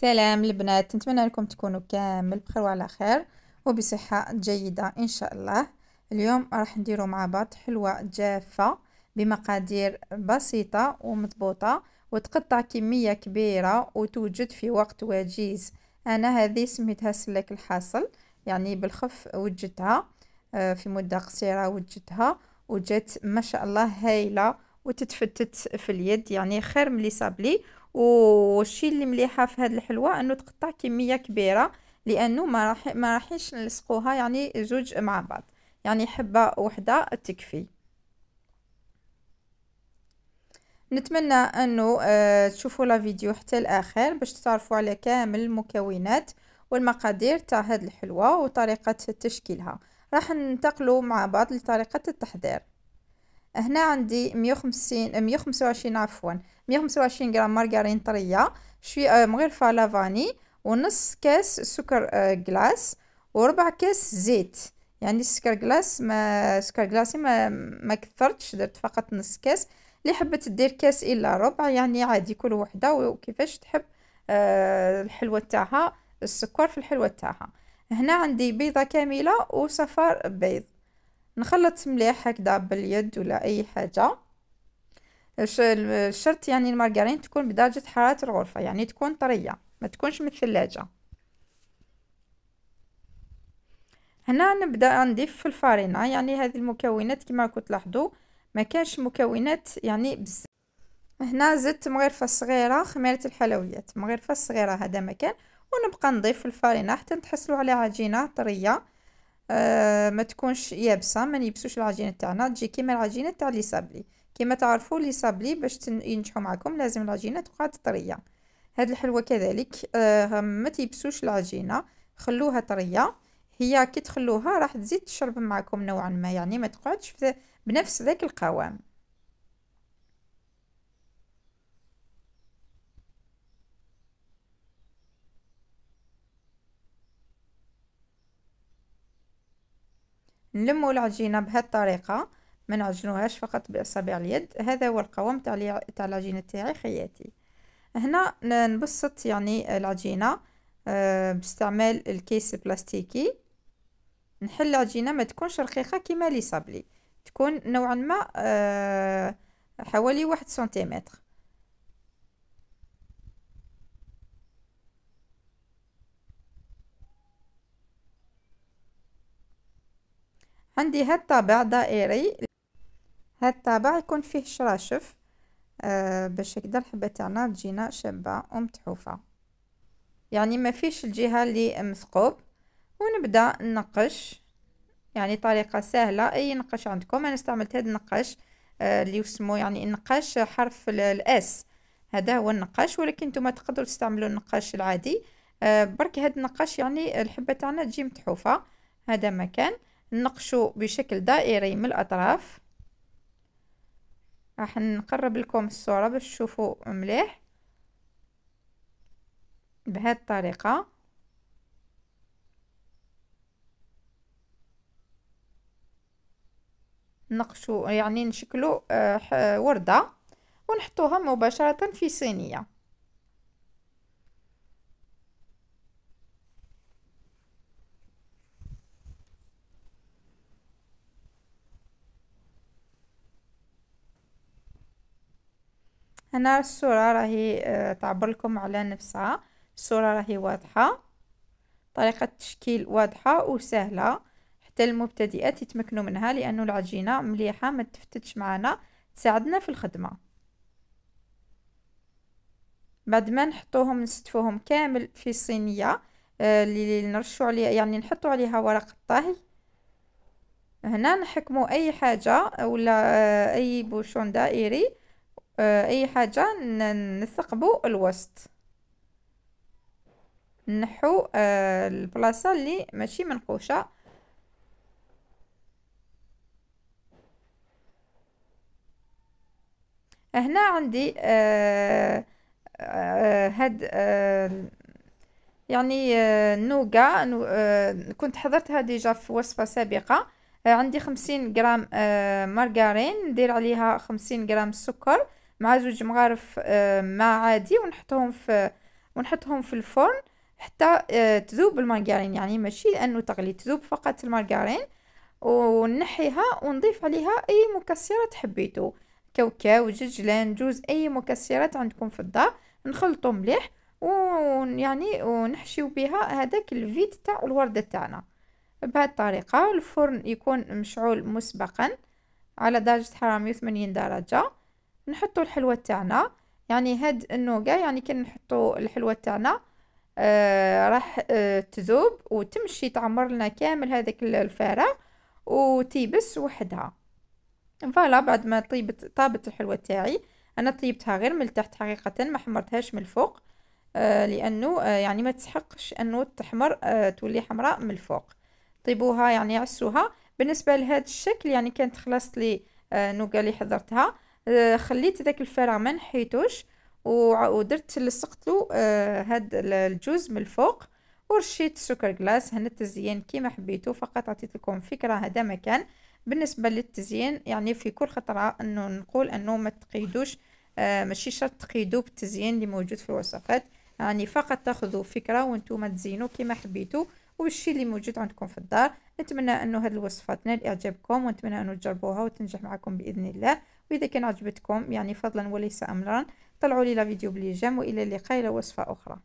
سلام البنات نتمنى لكم تكونوا كامل بخير وعلى خير وبصحة جيدة إن شاء الله اليوم راح نديروا مع بعض حلوة جافة بمقادير بسيطة ومضبوطة وتقطع كمية كبيرة وتوجد في وقت وجيز أنا هذه سميتها سلك الحاصل يعني بالخف وجدتها آه، في مدة قصيرة وجدتها وجات ما شاء الله هايلة وتتفتت في اليد يعني خير من لي صابلي والشيء اللي مليحه في هذه الحلوه انه تقطع كميه كبيره لانه ما راح ما راحينش نلصقوها يعني زوج مع بعض يعني حبه وحده تكفي نتمنى انه آه، تشوفوا لا فيديو حتى الاخر باش تعرفوا على كامل المكونات والمقادير تاع هذه الحلوه وطريقه تشكيلها راح ننتقلوا مع بعض لطريقه التحضير هنا عندي مية 125 مية عفوا مية غرام مارغرين طرية شوية آه، مغرفة لافاني ونص كاس سكر كلاس آه، وربع كاس زيت يعني السكر كلاس ما سكر كلاسي ما ما كثرتش درت فقط نص كاس اللي حبت دير كاس الا ربع يعني عادي كل وحده وكيفاش تحب آه، الحلوه تاعها السكر في الحلوه تاعها هنا عندي بيضه كامله وصفار بيض نخلط مليح هكذا باليد ولا اي حاجه الشرط يعني المارغرين تكون بدرجه حراره الغرفه يعني تكون طريه ما تكونش من الثلاجه هنا نبدا نضيف في الفارينة يعني هذه المكونات كما راكم تلاحظوا ما كانش مكونات يعني بزاف هنا زدت مغرفه صغيره خميره الحلويات مغرفه صغيره هذا مكان ونبقى نضيف الفارينة حتى نتحصلوا على عجينه طريه آه، ما تكونش يابسه ما نيبسوش العجينه تاعنا تجي كيما العجينه تاع لي صابلي كيما تعرفوا لي صابلي باش ينجحوا معكم لازم العجينه تقعد طريه هاد الحلوه كذلك آه ما تيبسوش العجينه خلوها طريه هي كي تخلوها راح تزيد تشرب معكم نوعا ما يعني ما تقعدش بنفس ذاك القوام نلمو العجينه بهالطريقه ما نعجنوهاش فقط باصابع اليد هذا هو القوام تاع تاع العجينه تاعي خياتي هنا نبسط يعني العجينه آه، باستعمال الكيس البلاستيكي نحل العجينه ما تكونش رقيقه كيما لي صابلي تكون نوعا ما آه، حوالي واحد سنتيمتر عندي هاد الطابع دائري هاد الطابع يكون فيه شراشف آه باش هكدا الحبة تاعنا تجينا شابة ومتحوفة يعني ما فيش الجهة اللي مثقوب ونبدا نقش يعني طريقة سهلة اي نقش عندكم انا استعملت هاد النقش آه اللي يسمو يعني النقاش حرف الاس هذا هو النقاش ولكن نتوما تقدروا تستعملوا النقاش العادي آه برك هاد النقاش يعني الحبة تاعنا تجي متحوفة هذا مكان نقشو بشكل دائري من الأطراف راح نقرب لكم الصورة باش تشوفوا مليح بهذه الطريقة نقشو يعني نشكلو آه، وردة ونحطوها مباشرة في صينية هنا الصورة راهي آه، تعبر لكم على نفسها الصورة راهي واضحة طريقة التشكيل واضحة وسهلة حتى المبتدئات يتمكنوا منها لأنه العجينة مليحة ما تفتتش معنا تساعدنا في الخدمة بعد ما نحطوهم نستفوهم كامل في صينية آه، اللي نرشو عليها يعني نحطو عليها ورق الطهي هنا نحكمو اي حاجة ولا آه، اي بوشون دائري آه، أي حاجة نثقبو الوسط نحو آه، البلاصة اللي ماشي منقوشة هنا عندي آه، هاد يعني نوغا كنت حضرتها ديجا في وصفة سابقة عندي خمسين غرام مارغارين ندير عليها خمسين غرام سكر مع زوج مغارف آه، ماء عادي ونحطهم في ونحطهم في الفرن حتى آه، تذوب المارغرين يعني ماشي لانه تغلي تذوب فقط المارغرين ونحيها ونضيف عليها اي مكسرات حبيتو كاوكاو ججلان جوز اي مكسرات عندكم في الدار نخلطو مليح ويعني ونحشيو بها هذاك الفيت تاع الورده تاعنا بهذه الطريقه الفرن يكون مشعول مسبقا على درجه حراره 180 درجه نحطوا الحلوة تاعنا يعني هاد النوكا يعني كي نحطوا الحلوة تاعنا آه راح آه تذوب وتمشي تعمر لنا كامل هذاك الفراغ وتيبس وحدها فوالا بعد ما طيبت طابت الحلوة تاعي انا طيبتها غير من التحت حقيقة ما حمرتهاش من الفوق آه لانه آه يعني ما تسحقش انه تحمر آه تولي حمراء من الفوق طيبوها يعني عسوها بالنسبه لهذا الشكل يعني كانت خلصت لي آه نوكا اللي حضرتها آه، خليت ذاك الفراغ ما نحيتوش ودرت لصقت له آه، هاد الجوز من الفوق ورشيت سكر كلاس هنا التزيين كيما حبيتو فقط عطيت لكم فكره هذا مكان بالنسبه للتزيين يعني في كل خطره انه نقول انه ما تقيدوش آه، ماشي شرط تقيدو بالتزيين اللي موجود في الوصفات يعني فقط تاخذوا فكره وانتم تزينوا كيما حبيتو والشي اللي موجود عندكم في الدار نتمنى انه هذه الوصفه تنال اعجابكم ونتمنى انه تجربوها وتنجح معكم باذن الله وإذا كان عجبتكم يعني فضلا وليس أمرا طلعوا لي لا فيديو بلي جيم وإلى اللقاء إلى وصفة أخرى